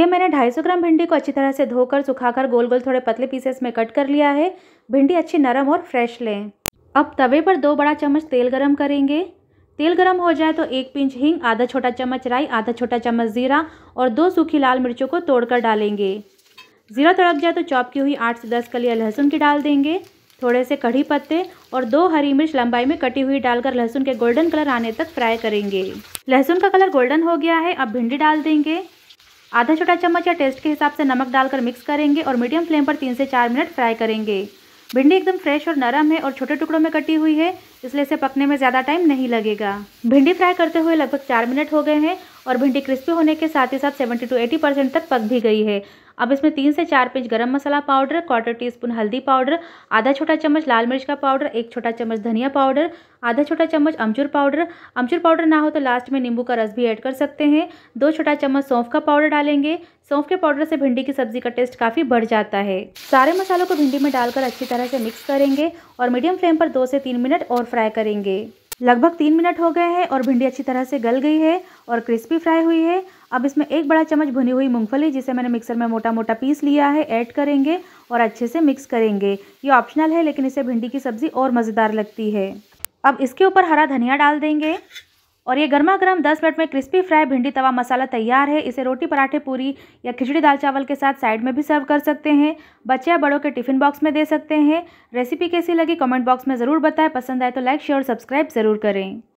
ये मैंने 250 ग्राम भिंडी को अच्छी तरह से धोकर सुखाकर गोल गोल थोड़े पतले पीसेस में कट कर लिया है भिंडी अच्छी नरम और फ्रेश लें अब तवे पर दो बड़ा चम्मच तेल गरम करेंगे तेल गरम हो जाए तो एक पिंच हींग आधा छोटा चम्मच राई आधा छोटा चम्मच ज़ीरा और दो सूखी लाल मिर्चों को तोड़कर डालेंगे ज़ीरा तड़क जाए तो चॉप की हुई आठ से दस कलिया लहसुन की डाल देंगे थोड़े से कढ़ी पत्ते और दो हरी मिर्च लंबाई में कटी हुई डालकर लहसुन के गोल्डन कलर आने तक फ्राई करेंगे लहसुन का कलर गोल्डन हो गया है अब भिंडी डाल देंगे आधा छोटा चम्मच या टेस्ट के हिसाब से नमक डालकर मिक्स करेंगे और मीडियम फ्लेम पर तीन से चार मिनट फ्राई करेंगे भिंडी एकदम फ्रेश और नरम है और छोटे टुकड़ों में कटी हुई है इसलिए इसे पकने में ज़्यादा टाइम नहीं लगेगा भिंडी फ्राई करते हुए लगभग चार मिनट हो गए हैं और भिंडी क्रिस्पी होने के साथ ही साथ सेवेंटी टू एटी परसेंट तक पक भी गई है अब इसमें तीन से चार pinch garam masala powder quarter teaspoon हल्दी पाउडर आधा छोटा चम्मच लाल मिर्च का पाउडर एक छोटा चम्मच धनिया पाउडर आधा छोटा चम्मच अमचूर पाउडर अमचूर पाउडर ना हो तो लास्ट में नींबू का रस भी ऐड कर सकते हैं दो छोटा चम्मच सौंफ का पाउडर डालेंगे सौंफ के पाउडर से भिंडी की सब्जी का टेस्ट काफ़ी बढ़ जाता है सारे मसालों को भिंडी में डालकर अच्छी तरह से मिक्स करेंगे और मीडियम फ्लेम पर दो से तीन मिनट और फ्राई करेंगे लगभग तीन मिनट हो गए हैं और भिंडी अच्छी तरह से गल गई है और क्रिस्पी फ्राई हुई है अब इसमें एक बड़ा चम्मच भुनी हुई मूंगफली जिसे मैंने मिक्सर में मोटा मोटा पीस लिया है ऐड करेंगे और अच्छे से मिक्स करेंगे ये ऑप्शनल है लेकिन इसे भिंडी की सब्ज़ी और मज़ेदार लगती है अब इसके ऊपर हरा धनिया डाल देंगे और ये गर्मा गर्म दस मिनट में क्रिस्पी फ्राई भिंडी तवा मसाला तैयार है इसे रोटी पराठे पूरी या खिचड़ी दाल चावल के साथ साइड में भी सर्व कर सकते हैं बच्चे या बड़ों के टिफिन बॉक्स में दे सकते हैं रेसिपी कैसी लगी कमेंट बॉक्स में ज़रूर बताएं पसंद आए तो लाइक शेयर और सब्सक्राइब ज़रूर करें